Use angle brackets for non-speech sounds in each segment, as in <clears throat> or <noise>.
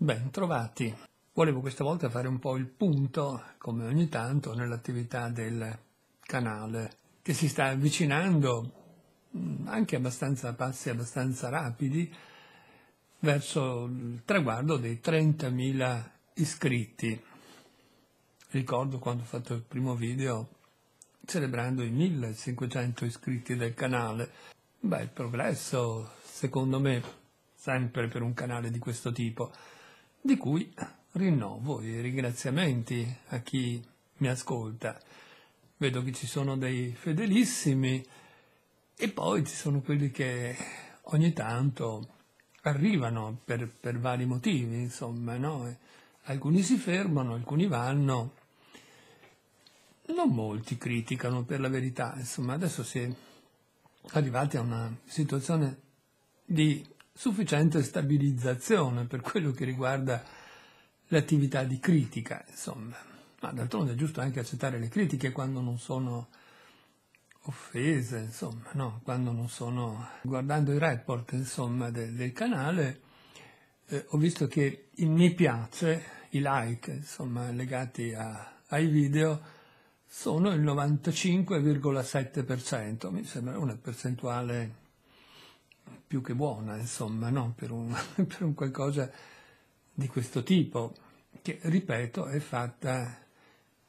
Ben trovati. Volevo questa volta fare un po' il punto, come ogni tanto, nell'attività del canale, che si sta avvicinando mm, anche abbastanza a passi abbastanza rapidi verso il traguardo dei 30.000 iscritti. Ricordo quando ho fatto il primo video celebrando i 1500 iscritti del canale. Beh, il progresso, secondo me, sempre per un canale di questo tipo di cui rinnovo i ringraziamenti a chi mi ascolta. Vedo che ci sono dei fedelissimi e poi ci sono quelli che ogni tanto arrivano per, per vari motivi, insomma, no? Alcuni si fermano, alcuni vanno. Non molti criticano per la verità, insomma, adesso si è arrivati a una situazione di sufficiente stabilizzazione per quello che riguarda l'attività di critica, insomma. Ma d'altronde è giusto anche accettare le critiche quando non sono offese, insomma, no? quando non sono... Guardando i report, insomma, del, del canale, eh, ho visto che il mi piace, i like, insomma, legati a, ai video, sono il 95,7%, mi sembra una percentuale più che buona, insomma, no? per, un, <laughs> per un qualcosa di questo tipo, che, ripeto, è fatta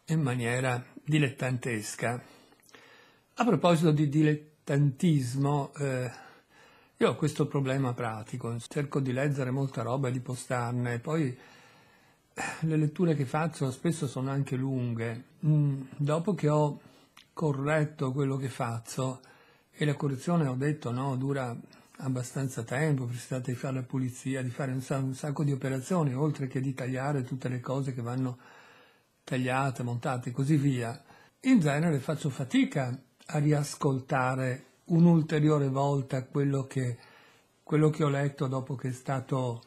in maniera dilettantesca. A proposito di dilettantismo, eh, io ho questo problema pratico, cerco di leggere molta roba e di postarne, poi eh, le letture che faccio spesso sono anche lunghe. Mm, dopo che ho corretto quello che faccio, e la correzione ho detto no, dura abbastanza tempo, precisate di fare la pulizia, di fare un, un sacco di operazioni, oltre che di tagliare tutte le cose che vanno tagliate, montate e così via. In genere faccio fatica a riascoltare un'ulteriore volta quello che, quello che ho letto dopo che è stato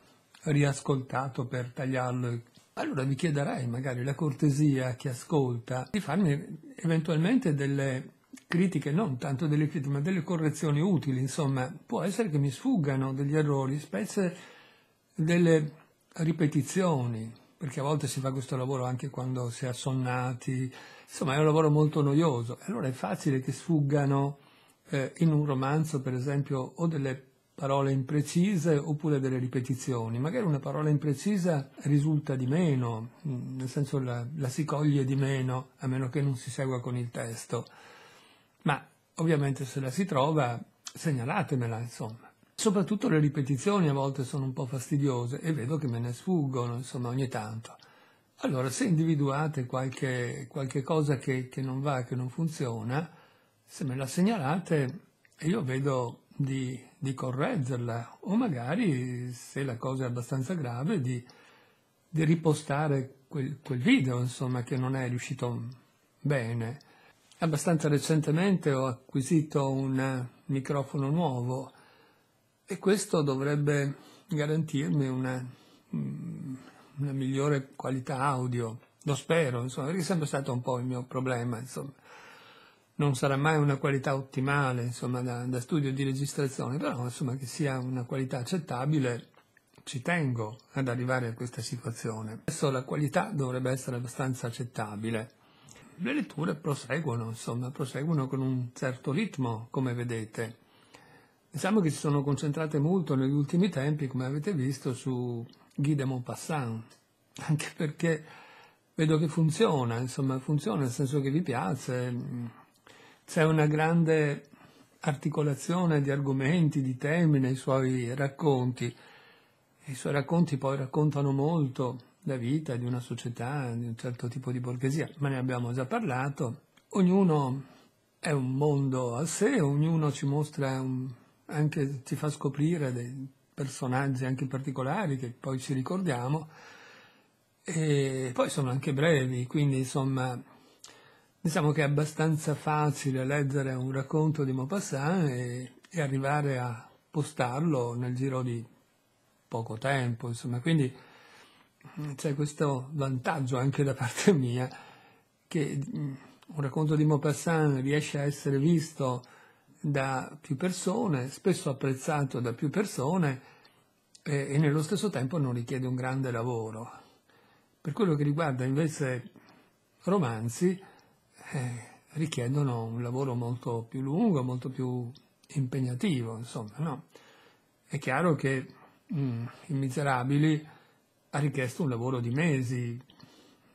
riascoltato per tagliarlo. Allora vi chiederei magari la cortesia a chi ascolta di farmi eventualmente delle critiche non tanto delle critiche ma delle correzioni utili, insomma può essere che mi sfuggano degli errori, specie delle ripetizioni, perché a volte si fa questo lavoro anche quando si è assonnati, insomma è un lavoro molto noioso, allora è facile che sfuggano eh, in un romanzo per esempio o delle parole imprecise oppure delle ripetizioni. Magari una parola imprecisa risulta di meno, nel senso la, la, si coglie di meno, a meno che non si segua con il testo ma ovviamente se la si trova segnalatemela, insomma. Soprattutto le ripetizioni a volte sono un po' fastidiose e vedo che me ne sfuggono, insomma, ogni tanto. Allora, se individuate qualche, qualche cosa che, che non va, che non funziona, se me la segnalate io vedo di, di, correggerla o magari, se la cosa è abbastanza grave, di, di ripostare quel, quel video, insomma, che non è riuscito bene Abbastanza recentemente ho acquisito un eh, microfono nuovo e questo dovrebbe garantirmi una, mm, una migliore qualità audio. Lo spero, insomma, perché è sempre stato un po' il mio problema, insomma. Non sarà mai una qualità ottimale, insomma, da, da studio di registrazione, però, insomma, che sia una qualità accettabile ci tengo ad arrivare a questa situazione. Adesso la qualità dovrebbe essere abbastanza accettabile le letture proseguono, insomma, proseguono con un certo ritmo, come vedete. Diciamo che si sono concentrate molto negli ultimi tempi, come avete visto, su Guy de Maupassant, <laughs> anche perché vedo che funziona, insomma, funziona nel senso che vi piace, c'è una grande articolazione di argomenti, di temi nei suoi racconti, i suoi racconti poi raccontano molto la vita di una società, di un certo tipo di borghesia, ma ne abbiamo già parlato. Ognuno è un mondo a sé, ognuno ci mostra, un, anche ci fa scoprire dei personaggi anche particolari che poi ci ricordiamo e poi sono anche brevi, quindi insomma diciamo che è abbastanza facile leggere un racconto di Maupassant e, e arrivare a postarlo nel giro di poco tempo, insomma, quindi c'è questo vantaggio anche da parte mia che mm, un racconto di Maupassant riesce a essere visto da più persone, spesso apprezzato da più persone e, e nello stesso tempo non richiede un grande lavoro. Per quello che riguarda invece romanzi, eh, richiedono un lavoro molto più lungo, molto più impegnativo, insomma, no? È chiaro che mh, mm, i miserabili ha richiesto un lavoro di mesi,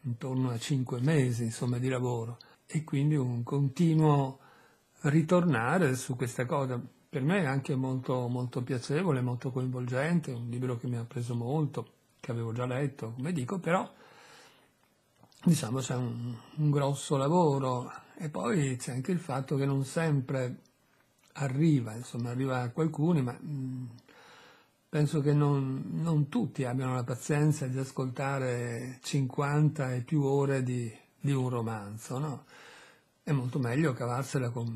intorno a cinque mesi insomma, di lavoro e quindi un continuo ritornare su questa cosa. Per me è anche molto, molto piacevole, molto coinvolgente, un libro che mi ha preso molto, che avevo già letto, come dico, però diciamo c'è un, un grosso lavoro e poi c'è anche il fatto che non sempre arriva, insomma arriva a qualcuno, ma mh, mm, penso che non, non, tutti abbiano la pazienza di ascoltare 50 e più ore di, di un romanzo, no? È molto meglio cavarsela con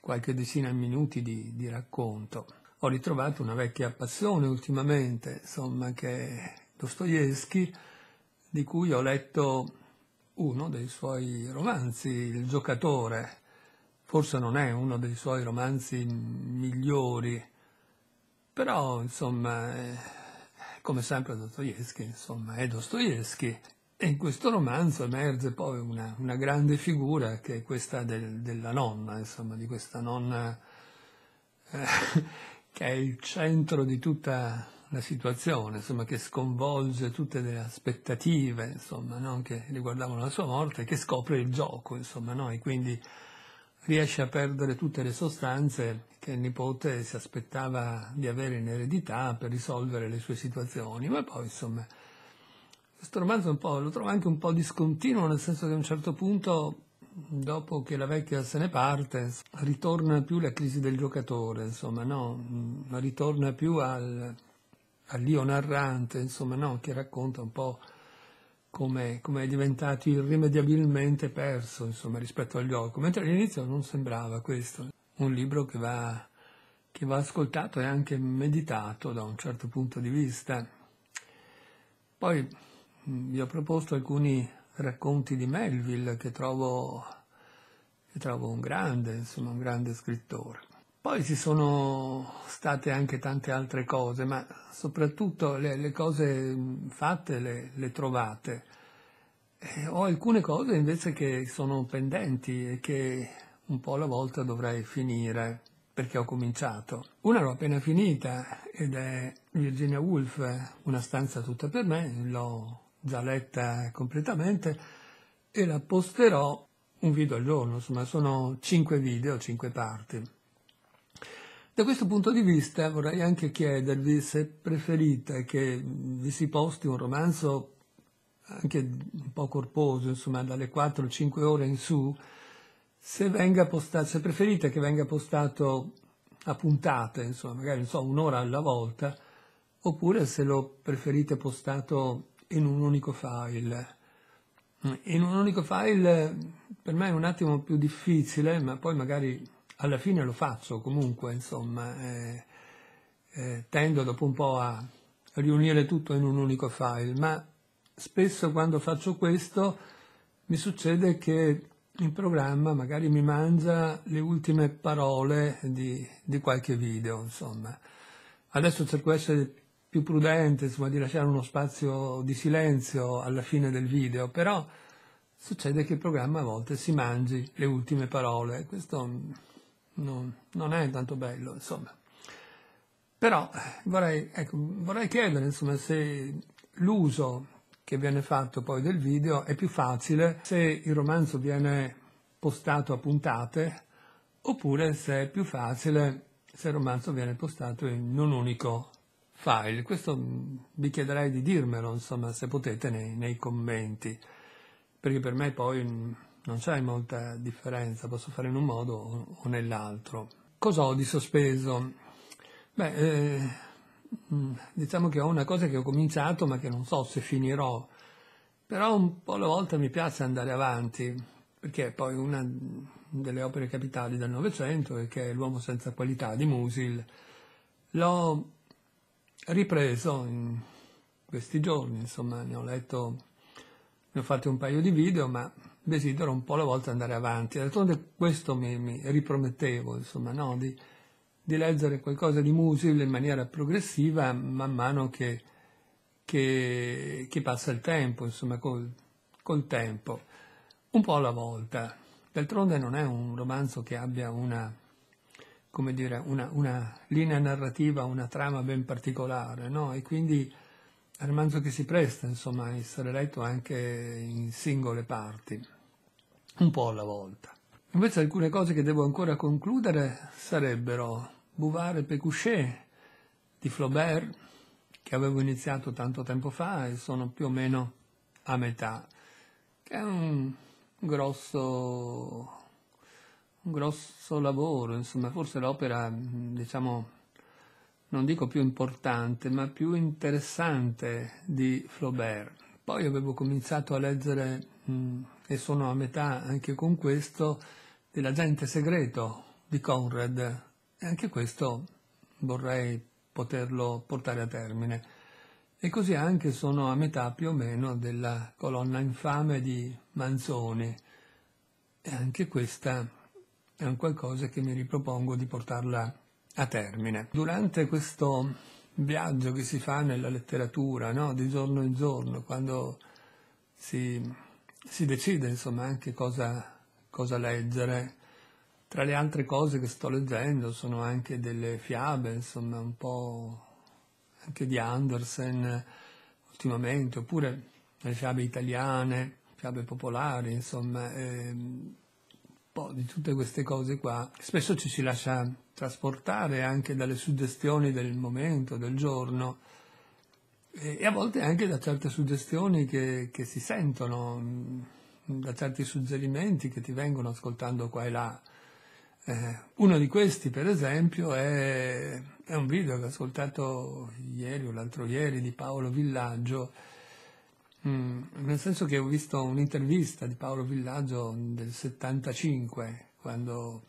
qualche decina di minuti di, di racconto. Ho ritrovato una vecchia passione ultimamente, insomma, che è Dostoevsky, di cui ho letto uno dei suoi romanzi, Il giocatore. Forse non è uno dei suoi romanzi migliori, però, insomma, eh, come sempre Dostoevsky, insomma, è Dostoevsky. E in questo romanzo emerge poi una, una grande figura che è questa del, della nonna, insomma, di questa nonna eh, <laughs> che è il centro di tutta la situazione, insomma, che sconvolge tutte le aspettative, insomma, no? che riguardavano la sua morte, e che scopre il gioco, insomma, no? e quindi riesce a perdere tutte le sostanze che il nipote si aspettava di avere in eredità per risolvere le sue situazioni, ma poi insomma questo romanzo lo trovo anche un po' discontinuo, nel senso che a un certo punto, dopo che la vecchia se ne parte, ritorna più la crisi del giocatore, insomma, no? Mm, ritorna più al, all'io narrante, insomma, no? che racconta un po' come, come è diventato irrimediabilmente perso insomma, rispetto agli orco, mentre all'inizio non sembrava questo. Un libro che va, che va ascoltato e anche meditato da un certo punto di vista. Poi vi ho proposto alcuni racconti di Melville che trovo, che trovo un grande, insomma, un grande scrittore. Poi ci sono state anche tante altre cose, ma soprattutto le, le cose fatte le, le trovate. Eh, ho alcune cose invece che sono pendenti e che un po' alla volta dovrei finire perché ho cominciato. Una l'ho appena finita ed è Virginia Woolf, una stanza tutta per me, l'ho già letta completamente e la posterò un video al giorno, insomma sono cinque video, cinque parti. Da questo punto di vista vorrei anche chiedervi se preferite che vi si posti un romanzo anche un po' corposo, insomma, dalle 4-5 ore in su, se, postato, se, preferite che venga postato a puntate, insomma, magari so, un'ora alla volta, oppure se lo preferite postato in un unico file. In un unico file per me è un attimo più difficile, ma poi magari alla fine lo faccio comunque, insomma, eh, eh, tendo dopo un po' a riunire tutto in un unico file, ma spesso quando faccio questo mi succede che il programma magari mi mangia le ultime parole di, di qualche video, insomma. Adesso cerco di essere più prudente, insomma, di lasciare uno spazio di silenzio alla fine del video, però succede che il programma a volte si mangi le ultime parole. Questo non, non è tanto bello, insomma. Però eh, vorrei, ecco, vorrei chiedere insomma, se l'uso che viene fatto poi del video è più facile se il romanzo viene postato a puntate oppure se è più facile se il romanzo viene postato in un unico file. Questo mm, vi chiederei di dirmelo, insomma, se potete nei, nei commenti, perché per me poi mm, non c'è molta differenza, posso fare in un modo o nell'altro. Cosa ho di sospeso? Beh, eh, mm, diciamo che ho una cosa che ho cominciato ma che non so se finirò, però un po' alla volta mi piace andare avanti, perché è poi una delle opere capitali del Novecento e che è L'uomo senza qualità di Musil. L'ho ripreso in questi giorni, insomma, ne ho letto, ne ho fatti un paio di video, ma desidero un po' alla volta andare avanti. D'altronde questo mi, mi ripromettevo, insomma, no? di, di, leggere qualcosa di musil in maniera progressiva man mano che, che, che passa il tempo, insomma, col, col tempo, un po' alla volta. D'altronde non è un romanzo che abbia una, come dire, una, una, linea narrativa, una trama ben particolare, no? E quindi è un romanzo che si presta, insomma, a essere letto anche in singole parti un po' alla volta. Invece alcune cose che devo ancora concludere sarebbero Bouvard et Pécuchet di Flaubert, che avevo iniziato tanto tempo fa e sono più o meno a metà, che è un grosso, un grosso lavoro, insomma, forse l'opera, diciamo, non dico più importante, ma più interessante di Flaubert. Poi avevo cominciato a leggere mh, mm, e sono a metà anche con questo, dell'agente segreto di Conrad e anche questo vorrei poterlo portare a termine. E così anche sono a metà più o meno della colonna infame di Manzoni e anche questa è un qualcosa che mi ripropongo di portarla a termine. Durante questo viaggio che si fa nella letteratura, no? di giorno in giorno, quando si si decide insomma anche cosa, cosa leggere. Tra le altre cose che sto leggendo sono anche delle fiabe, insomma un po' anche di Andersen ultimamente, oppure delle fiabe italiane, fiabe popolari, insomma, ehm, po' di tutte queste cose qua. Spesso ci si lascia trasportare anche dalle suggestioni del momento, del giorno, eh, e a volte anche da certe suggestioni che, che si sentono, mm, da certi suggerimenti che ti vengono ascoltando qua e là. Eh, uno di questi, per esempio, è, è, un video che ho ascoltato ieri o l'altro ieri di Paolo Villaggio, mm, nel senso che ho visto un'intervista di Paolo Villaggio del 75, quando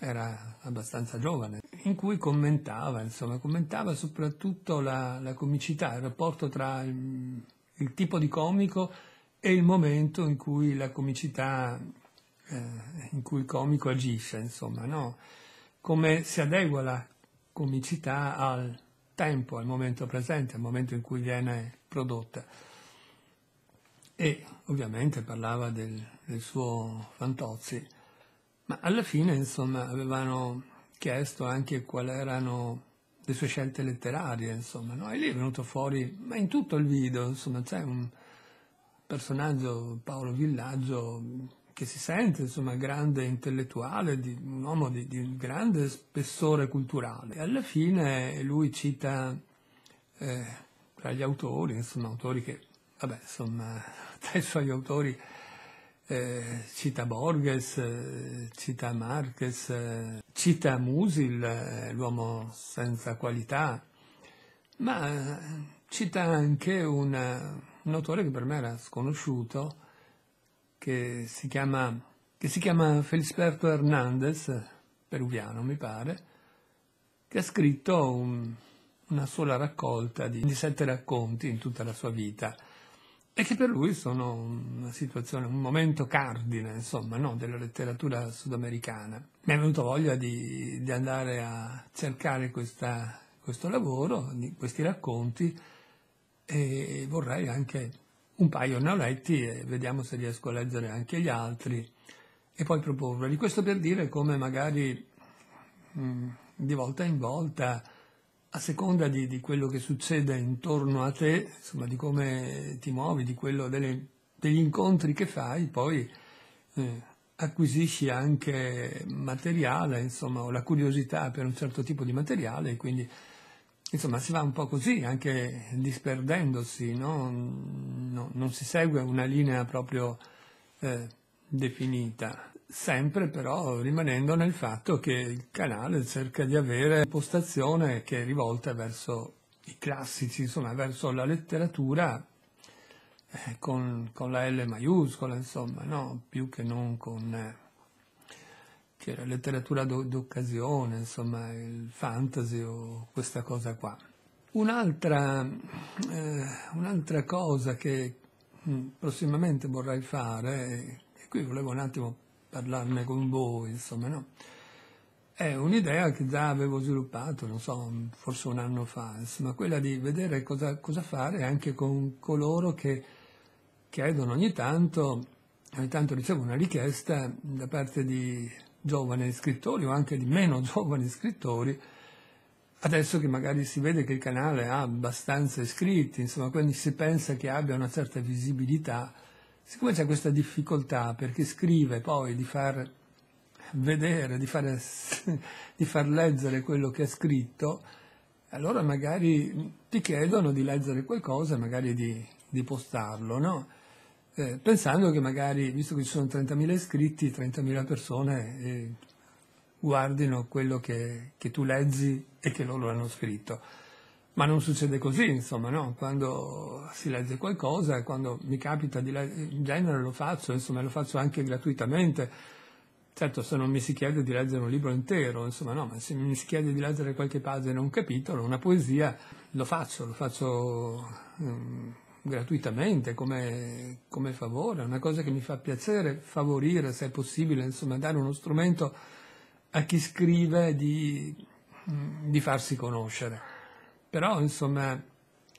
era abbastanza giovane in cui commentava, insomma, commentava soprattutto la, la comicità, il rapporto tra il, il, tipo di comico e il momento in cui la comicità, eh, in cui il comico agisce, insomma, no? come si adegua la comicità al tempo, al momento presente, al momento in cui viene prodotta. E ovviamente parlava del, del suo Fantozzi, ma alla fine, insomma, avevano chiesto anche quali erano le sue scelte letterarie, insomma, no? e lì è venuto fuori, ma in tutto il video, insomma, c'è un personaggio, Paolo Villaggio, che si sente, insomma, grande intellettuale, di, un uomo di, di grande spessore culturale. E alla fine lui cita eh, tra gli autori, insomma, autori che, vabbè, insomma, <laughs> tra i suoi autori eh, cita Borges, eh, cita Marquez, eh, cita Musil, eh, l'uomo senza qualità, ma cita anche un, un autore che per me era sconosciuto, che si chiama, che si chiama Felisberto Hernandez, peruviano mi pare, che ha scritto un, una sola raccolta di, di sette racconti in tutta la sua vita e che per lui sono una situazione, un momento cardine, insomma, no, della letteratura sudamericana. Mi è venuto voglia di, di andare a cercare questa, questo lavoro, questi racconti e vorrei anche un paio ne ho letti e vediamo se riesco a leggere anche gli altri e poi proporveli. Questo per dire come magari mh, mm, di volta in volta a seconda di, di, quello che succede intorno a te, insomma, di come ti muovi, di quello delle, degli incontri che fai, poi eh, acquisisci anche materiale, insomma, o la curiosità per un certo tipo di materiale, e quindi insomma, si va un po' così, anche disperdendosi, no? No, non si segue una linea proprio eh, definita sempre però rimanendo nel fatto che il canale cerca di avere impostazione che è rivolta verso i classici, insomma verso la letteratura eh, con, con, la L maiuscola, insomma, no? più che non con eh, la letteratura do, d'occasione, insomma, il fantasy o questa cosa qua. Un'altra, eh, un'altra cosa che mh, mm, prossimamente vorrei fare, e qui volevo un attimo parlarne con voi, insomma, no? È un'idea che già avevo sviluppato, non so, forse un anno fa, insomma, quella di vedere cosa, cosa fare anche con coloro che chiedono ogni tanto, ogni tanto ricevo una richiesta da parte di giovani scrittori o anche di meno <laughs> giovani scrittori, adesso che magari si vede che il canale ha abbastanza iscritti, insomma, quindi si pensa che abbia una certa visibilità, Siccome c'è questa difficoltà perché scrive poi di far vedere, di far, di far leggere quello che ha scritto, allora magari ti chiedono di leggere qualcosa, magari di, di postarlo, no? eh, pensando che magari, visto che ci sono 30.000 iscritti, 30.000 persone eh, guardino quello che, che tu leggi e che loro hanno scritto. Ma non succede così, insomma, no? Quando si legge qualcosa, quando mi capita di leggere, in genere lo faccio, insomma, lo faccio anche gratuitamente. Certo, se non mi si chiede di leggere un libro intero, insomma, no, ma se mi si chiede di leggere qualche pagina, un capitolo, una poesia, lo faccio, lo faccio um, gratuitamente, come, come favore, è una cosa che mi fa piacere, favorire, se è possibile, insomma, dare uno strumento a chi scrive di, mm, di farsi conoscere però insomma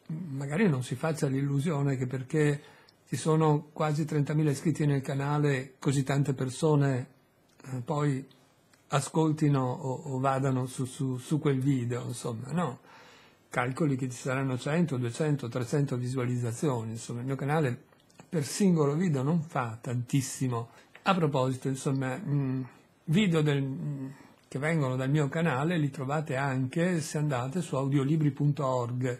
magari non si faccia l'illusione che perché ci sono quasi 30.000 iscritti nel canale così tante persone eh, poi ascoltino o, o vadano su, su, su, quel video, insomma, no. Calcoli che ci saranno 100, 200, 300 visualizzazioni, insomma, il mio canale per singolo video non fa tantissimo. A proposito, insomma, mh, mm, video del, mh, mm, che vengono dal mio canale li trovate anche se andate su audiolibri.org.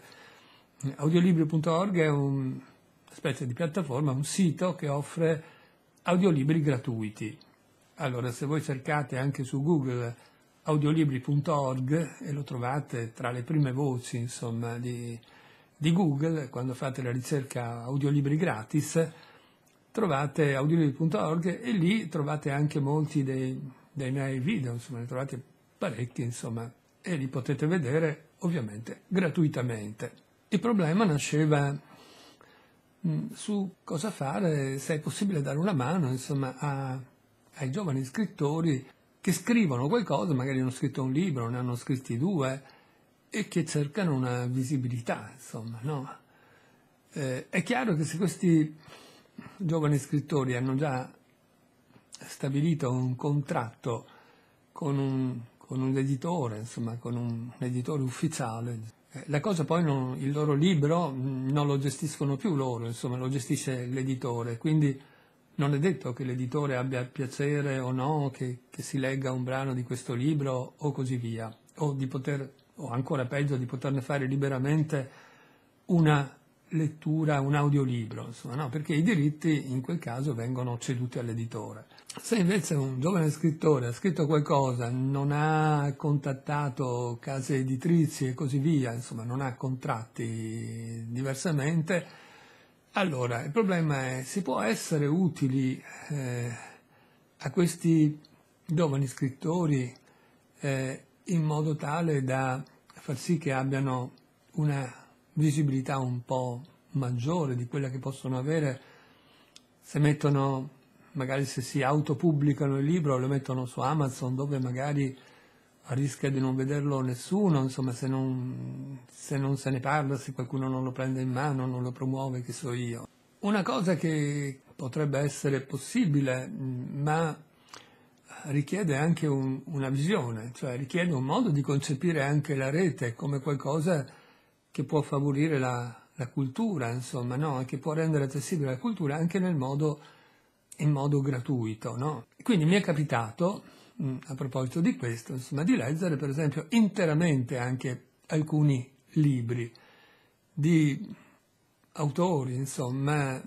Audiolibri.org è una specie di piattaforma, un sito che offre audiolibri gratuiti. Allora, se voi cercate anche su Google audiolibri.org e lo trovate tra le prime voci insomma, di, di Google, quando fate la ricerca audiolibri gratis, trovate audiolibri.org e lì trovate anche molti dei dei miei video, insomma, ne trovate parecchi, insomma, e li potete vedere ovviamente gratuitamente. Il problema nasceva mm, su cosa fare, se è possibile dare una mano, insomma, a, ai giovani scrittori che scrivono qualcosa, magari hanno scritto un libro, ne hanno scritti due, e che cercano una visibilità, insomma, no? Eh, è chiaro che se questi giovani scrittori hanno già stabilito un contratto con un, con un editore, insomma, con un, un editore ufficiale. Eh, la cosa poi non, il loro libro non lo gestiscono più loro, insomma, lo gestisce l'editore, quindi non è detto che l'editore abbia piacere o no che, che, si legga un brano di questo libro o così via, o, poter, o ancora peggio di poterne fare liberamente una lettura, un audiolibro, insomma, no? perché i diritti in quel caso vengono ceduti all'editore. Se invece un giovane scrittore ha scritto qualcosa, non ha contattato case editrici e così via, insomma non ha contratti diversamente, allora il problema è si può essere utili eh, a questi giovani scrittori eh, in modo tale da far sì che abbiano una visibilità un po' maggiore di quella che possono avere se mettono, magari se si autopubblicano il libro, lo mettono su Amazon dove magari rischia di non vederlo nessuno, insomma se non, se non se ne parla, se qualcuno non lo prende in mano, non lo promuove, che so io. Una cosa che potrebbe essere possibile, ma richiede anche un, una visione, cioè richiede un modo di concepire anche la rete come qualcosa che può favorire la, la cultura, insomma, no? che può rendere accessibile la cultura anche nel modo, in modo gratuito. No? Quindi mi è capitato, mm, a proposito di questo, insomma, di leggere per esempio interamente anche alcuni libri di autori, insomma,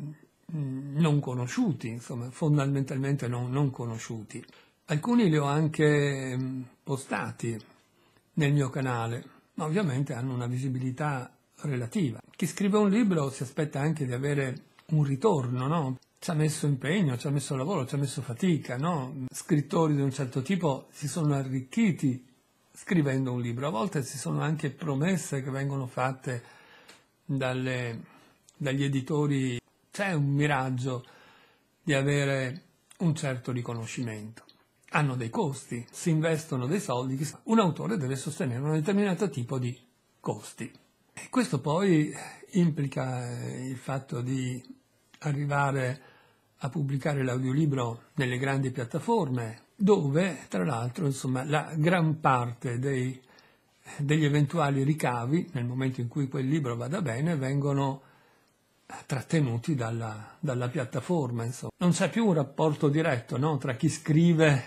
mm, non conosciuti, insomma, fondamentalmente non, non, conosciuti. Alcuni li ho anche mm, postati nel mio canale, ma ovviamente hanno una visibilità relativa. Chi scrive un libro si aspetta anche di avere un ritorno, no? Ci ha messo impegno, ci ha messo lavoro, ci ha messo fatica, no? Scrittori di un certo tipo si sono arricchiti scrivendo un libro, a volte ci sono anche promesse che vengono fatte dalle, dagli editori, c'è un miraggio di avere un certo riconoscimento hanno dei costi, si investono dei soldi, un autore deve sostenere un determinato tipo di costi. E questo poi implica eh, il fatto di arrivare a pubblicare l'audiolibro nelle grandi piattaforme, dove tra l'altro insomma, la gran parte dei, degli eventuali ricavi, nel momento in cui quel libro vada bene, vengono trattenuti dalla, dalla piattaforma. Insomma. Non c'è più un rapporto diretto no? tra chi scrive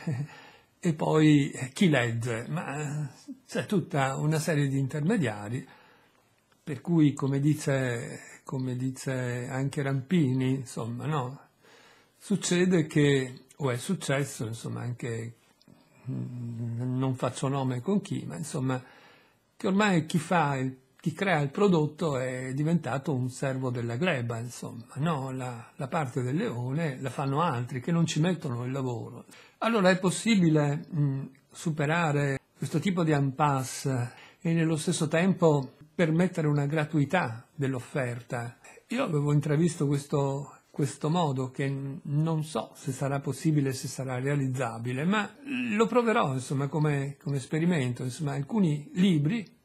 e poi chi legge, ma c'è tutta una serie di intermediari, per cui come dice, come dice anche Rampini, insomma, no? succede che, o è successo, insomma, anche mm, non faccio nome con chi, ma insomma, che ormai chi fa il chi crea il prodotto è diventato un servo della gleba, insomma, no? la, la parte del leone la fanno altri che non ci mettono il lavoro. Allora è possibile mh, mm, superare questo tipo di impasse e nello stesso tempo permettere una gratuità dell'offerta. Io avevo intravisto questo questo modo che non so se sarà possibile, se sarà realizzabile, ma lo proverò insomma come, come esperimento. Insomma, alcuni libri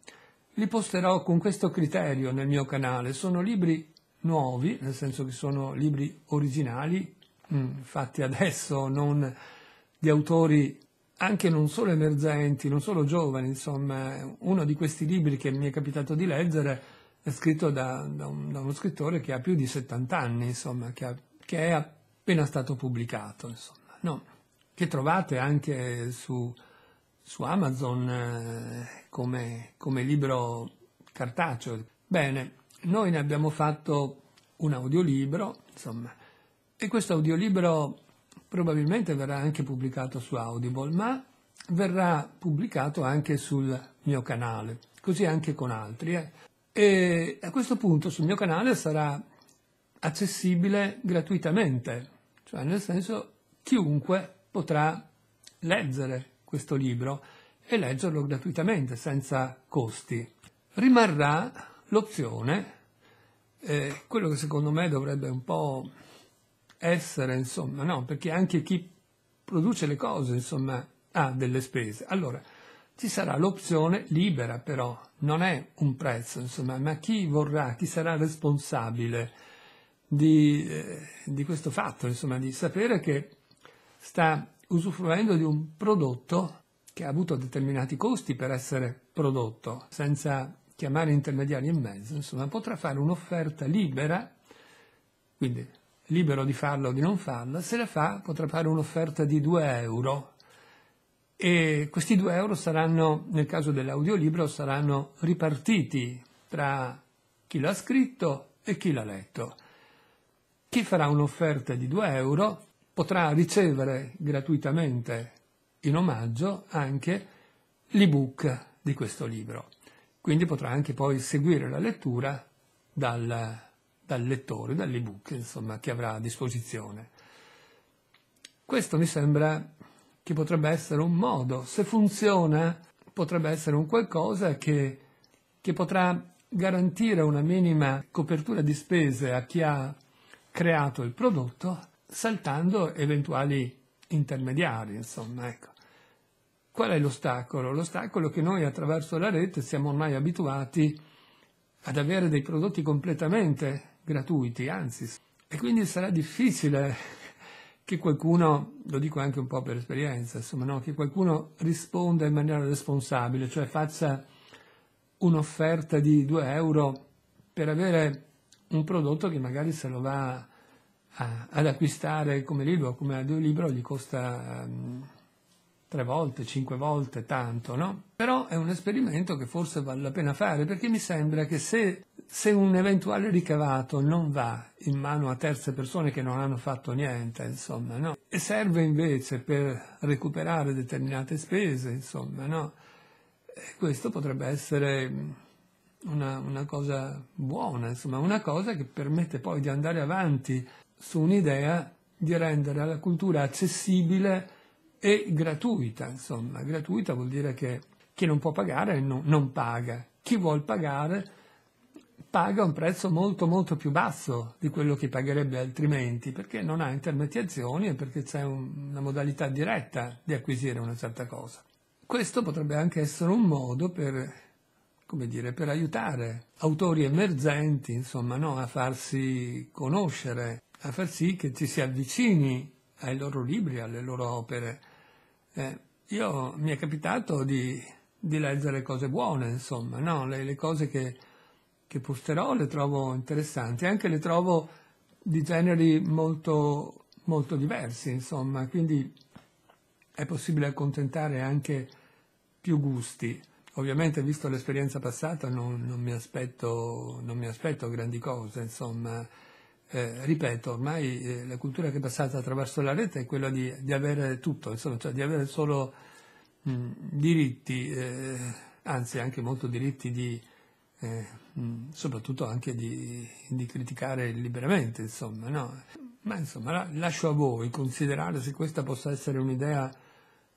li posterò con questo criterio nel mio canale. Sono libri nuovi, nel senso che sono libri originali, mh, mm, fatti adesso, non di autori anche non solo emergenti, non solo giovani, insomma, uno di questi libri che mi è capitato di leggere è scritto da, da, un, da uno scrittore che ha più di 70 anni, insomma, che, ha, che è appena stato pubblicato, insomma, no? che trovate anche su su Amazon eh, come, come libro cartaceo. Bene, noi ne abbiamo fatto un audiolibro, insomma, e questo audiolibro probabilmente verrà anche pubblicato su Audible, ma verrà pubblicato anche sul mio canale, così anche con altri. Eh. E a questo punto sul mio canale sarà accessibile gratuitamente, cioè nel senso chiunque potrà leggere questo libro e leggerlo gratuitamente, senza costi. Rimarrà l'opzione, eh, quello che secondo me dovrebbe un po' essere, insomma, no, perché anche chi produce le cose, insomma, ha delle spese. Allora, ci sarà l'opzione libera però, non è un prezzo, insomma, ma chi vorrà, chi sarà responsabile di, eh, di questo fatto, insomma, di sapere che sta usufruendo di un prodotto che ha avuto determinati costi per essere prodotto, senza chiamare intermediari in mezzo, insomma, potrà fare un'offerta libera, quindi libero di farla o di non farla, se la fa potrà fare un'offerta di 2 euro e questi 2 euro saranno, nel caso dell'audiolibro, saranno ripartiti tra chi l'ha scritto e chi l'ha letto. Chi farà un'offerta di 2 euro potrà ricevere gratuitamente in omaggio anche l'ebook di questo libro. Quindi potrà anche poi seguire la lettura dal, dal lettore, dall'ebook insomma, che avrà a disposizione. Questo mi sembra che potrebbe essere un modo, se funziona, potrebbe essere un qualcosa che, che potrà garantire una minima copertura di spese a chi ha creato il prodotto saltando eventuali intermediari, insomma, ecco. Qual è l'ostacolo? L'ostacolo è che noi attraverso la rete siamo ormai abituati ad avere dei prodotti completamente gratuiti, anzi, e quindi sarà difficile che qualcuno, lo dico anche un po' per esperienza, insomma, no? che qualcuno risponda in maniera responsabile, cioè faccia un'offerta di 2 euro per avere un prodotto che magari se lo va a, ad acquistare come libro, come audiolibro, gli costa um, tre volte, cinque volte tanto, no? Però è un esperimento che forse vale la pena fare, perché mi sembra che se, se un eventuale ricavato non va in mano a terze persone che non hanno fatto niente, insomma, no? E serve invece per recuperare determinate spese, insomma, no? E questo potrebbe essere una, una cosa buona, insomma, una cosa che permette poi di andare avanti su un'idea di rendere la cultura accessibile e gratuita, insomma, gratuita vuol dire che chi non può pagare non, non paga, chi vuol pagare paga un prezzo molto molto più basso di quello che pagherebbe altrimenti, perché non ha intermediazioni e perché c'è un, una modalità diretta di acquisire una certa cosa. Questo potrebbe anche essere un modo per come dire, per aiutare autori emergenti, insomma, no? a farsi conoscere a far sì che ci si avvicini ai loro libri, alle loro opere. Eh, io mi è capitato di, di, leggere cose buone, insomma, no? le, le, cose che, che posterò le trovo interessanti, anche le trovo di generi molto, molto diversi, insomma, quindi è possibile accontentare anche più gusti. Ovviamente, visto l'esperienza passata, non, non, mi, aspetto, non mi aspetto grandi cose, insomma eh, ripeto, ormai eh, la cultura che è passata attraverso la rete è quella di, di avere tutto, insomma, cioè di avere solo mh, diritti, eh, anzi anche molto diritti di, eh, mh, soprattutto anche di, di, criticare liberamente, insomma, no? Ma insomma, la, lascio a voi considerare se questa possa essere un'idea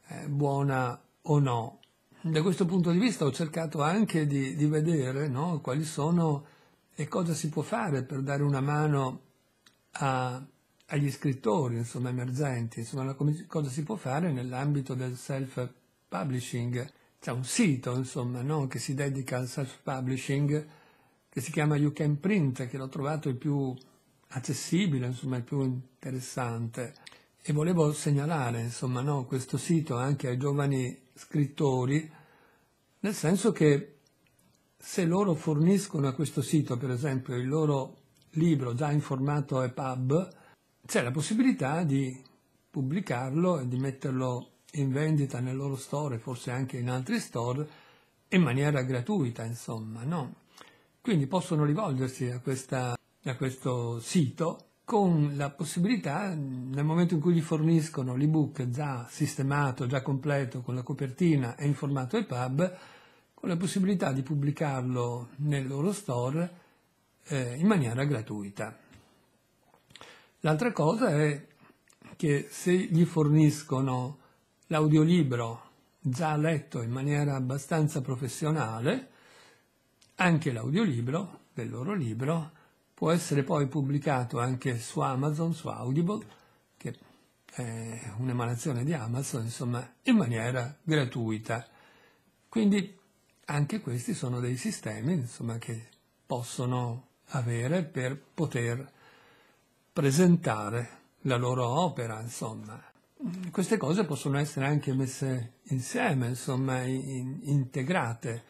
eh, buona o no. Da questo punto di vista ho cercato anche di, vedere no, quali sono e cosa si può fare per dare una mano a, agli scrittori insomma, emergenti, insomma, cosa si può fare nell'ambito del self-publishing. C'è un sito insomma, no? che si dedica al self-publishing che si chiama You Can Print, che l'ho trovato il più accessibile, insomma, il più interessante. E volevo segnalare insomma, no? questo sito anche ai giovani scrittori, nel senso che se loro forniscono a questo sito, per esempio, il loro libro già in formato EPUB, c'è la possibilità di pubblicarlo e di metterlo in vendita nel loro store, forse anche in altri store, in maniera gratuita, insomma, no? Quindi possono rivolgersi a, questa, a questo sito con la possibilità, nel momento in cui gli forniscono l'ebook già sistemato, già completo, con la copertina e in formato EPUB, con la possibilità di pubblicarlo nel loro store eh, in maniera gratuita. L'altra cosa è che se gli forniscono l'audiolibro già letto in maniera abbastanza professionale, anche l'audiolibro del loro libro può essere poi pubblicato anche su Amazon, su Audible, che è un'emanazione di Amazon, insomma, in maniera gratuita. Quindi anche questi sono dei sistemi insomma, che possono avere per poter presentare la loro opera, insomma. Queste cose possono essere anche messe insieme, insomma, in, integrate.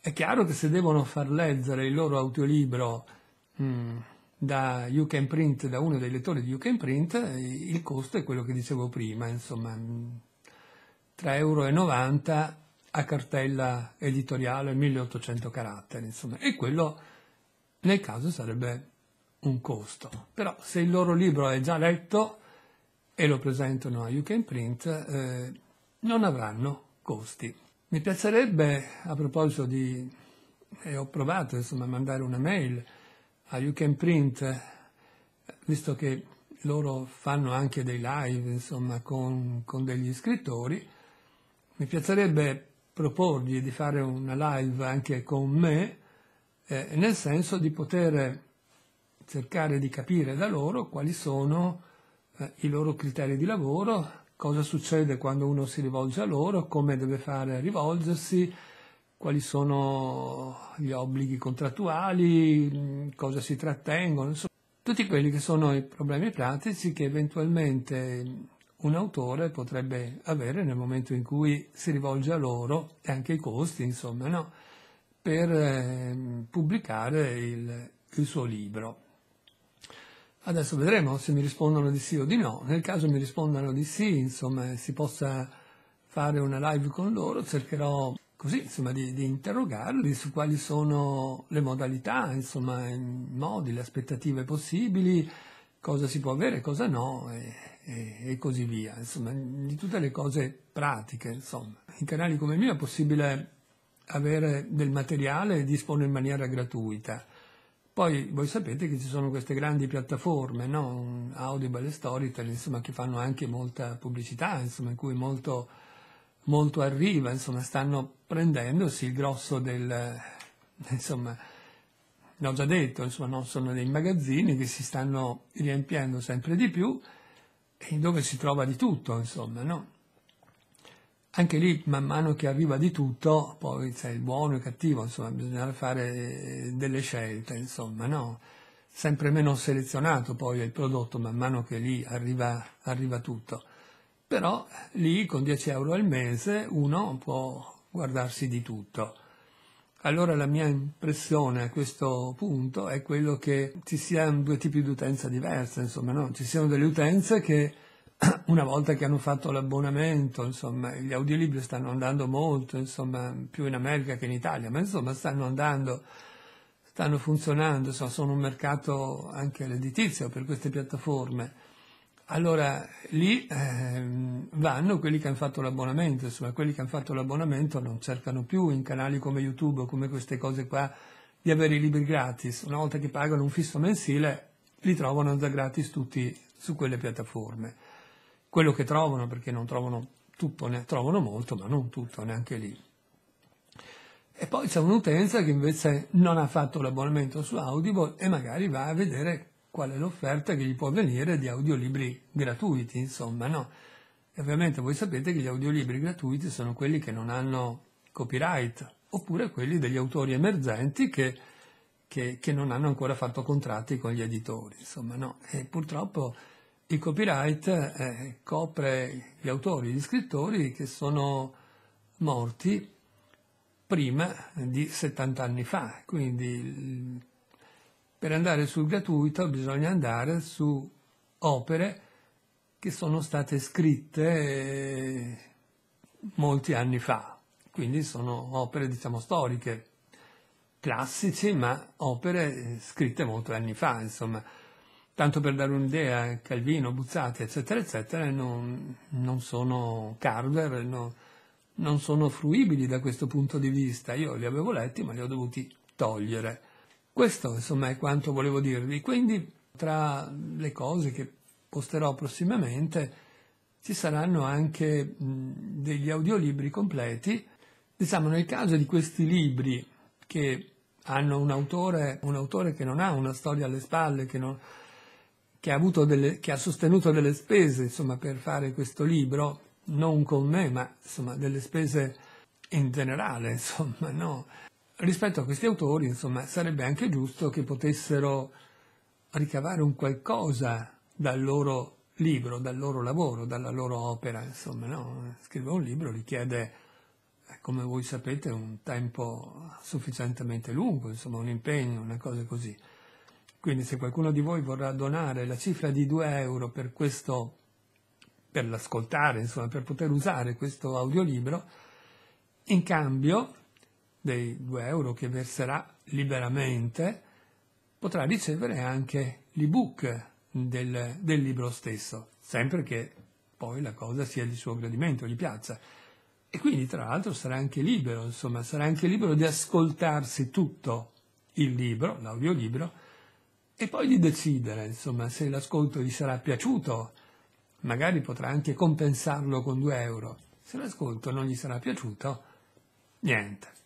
È chiaro che se devono far leggere il loro audiolibro mm, da You Can Print, da uno dei lettori di You Can Print, eh, il costo è quello che dicevo prima, insomma, 3,90 mm, euro a cartella editoriale 1800 caratteri, insomma, e quello nel caso sarebbe un costo. Però se il loro libro è già letto e lo presentano a You Can Print, eh, non avranno costi. Mi piacerebbe, a proposito di, e ho provato insomma a mandare una mail a You Can Print, visto che loro fanno anche dei live insomma con, con degli scrittori, mi piacerebbe proporgli di fare una live anche con me, eh, nel senso di poter cercare di capire da loro quali sono eh, i loro criteri di lavoro, cosa succede quando uno si rivolge a loro, come deve fare a rivolgersi, quali sono gli obblighi contrattuali, cosa si trattengono, insomma, tutti quelli che sono i problemi pratici che eventualmente un autore potrebbe avere nel momento in cui si rivolge a loro e anche i costi, insomma, no? per eh, pubblicare il, il suo libro. Adesso vedremo se mi rispondono di sì o di no. Nel caso mi rispondano di sì, insomma, si possa fare una live con loro, cercherò così, insomma, di, di interrogarli su quali sono le modalità, insomma, i modi, le aspettative possibili, cosa si può avere, cosa no. E e, e così via, insomma, di tutte le cose pratiche, insomma. In canali come il mio è possibile avere del materiale e disporne in maniera gratuita. Poi voi sapete che ci sono queste grandi piattaforme, no? Audible e Storytel, insomma, che fanno anche molta pubblicità, insomma, in cui molto, molto arriva, insomma, stanno prendendosi il grosso del, <laughs> insomma, l'ho già detto, insomma, no? sono dei magazzini che si stanno riempiendo sempre di più dove si trova di tutto, insomma, no? Anche lì, man mano che arriva di tutto, poi c'è il buono e il cattivo, insomma, bisognerà fare delle scelte, insomma, no? Sempre meno selezionato poi è il prodotto, man mano che lì arriva, arriva tutto. Però lì, con 10 euro al mese, uno può guardarsi di tutto allora la mia impressione a questo punto è quello che ci siano due tipi di utenza diverse, insomma, no? ci siano delle utenze che <clears throat> una volta che hanno fatto l'abbonamento, insomma, gli audiolibri stanno andando molto, insomma, più in America che in Italia, ma insomma stanno andando, stanno funzionando, insomma, sono un mercato anche redditizio per queste piattaforme. Allora lì eh, vanno quelli che hanno fatto l'abbonamento, insomma quelli che hanno fatto l'abbonamento non cercano più in canali come YouTube o come queste cose qua di avere i libri gratis, una volta che pagano un fisso mensile li trovano già gratis tutti su quelle piattaforme. Quello che trovano, perché non trovano tutto, ne trovano molto, ma non tutto, neanche lì. E poi c'è un'utenza che invece non ha fatto l'abbonamento su Audible e magari va a vedere qual è l'offerta che gli può venire di audiolibri gratuiti, insomma, no? E ovviamente voi sapete che gli audiolibri gratuiti sono quelli che non hanno copyright, oppure quelli degli autori emergenti che, che, che non hanno ancora fatto contratti con gli editori, insomma, no? E purtroppo il copyright eh, copre gli autori, gli scrittori che sono morti prima di 70 anni fa, quindi per andare sul gratuito bisogna andare su opere che sono state scritte eh, molti anni fa, quindi sono opere diciamo storiche, classici, ma opere eh, scritte molti anni fa, insomma. Tanto per dare un'idea, Calvino, Buzzati, eccetera, eccetera, non, non sono Carver, no, non sono fruibili da questo punto di vista. Io li avevo letti, ma li ho dovuti togliere questo insomma è quanto volevo dirvi, quindi tra le cose che posterò prossimamente ci saranno anche mh, degli audiolibri completi, diciamo nel caso di questi libri che hanno un autore, un autore che non ha una storia alle spalle, che, non, che, ha delle, che ha sostenuto delle spese insomma, per fare questo libro, non con me, ma insomma delle spese in generale, <laughs> insomma, no? rispetto a questi autori, insomma, sarebbe anche giusto che potessero ricavare un qualcosa dal loro libro, dal loro lavoro, dalla loro opera, insomma, no? Scrivere un libro richiede, eh, come voi sapete, un tempo sufficientemente lungo, insomma, un impegno, una cosa così. Quindi se qualcuno di voi vorrà donare la cifra di 2 euro per questo, per l'ascoltare, insomma, per poter usare questo audiolibro, in cambio dei 2 euro che verserà liberamente, potrà ricevere anche l'ebook del, del libro stesso, sempre che poi la cosa sia di suo gradimento, gli piazza. E quindi, tra l'altro, sarà anche libero, insomma, sarà anche libero di ascoltarsi tutto il libro, l'audiolibro, e poi di decidere, insomma, se l'ascolto gli sarà piaciuto, magari potrà anche compensarlo con 2 euro. Se l'ascolto non gli sarà piaciuto, niente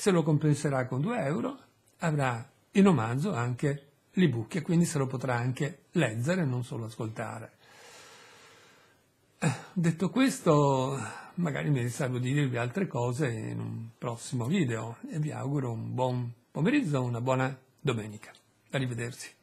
se lo compenserà con 2 euro avrà in omaggio anche l'ebook e quindi se lo potrà anche leggere, non solo ascoltare. Eh, detto questo, magari mi riservo di dirvi altre cose in un prossimo video e vi auguro un buon pomeriggio, una buona domenica. Arrivederci.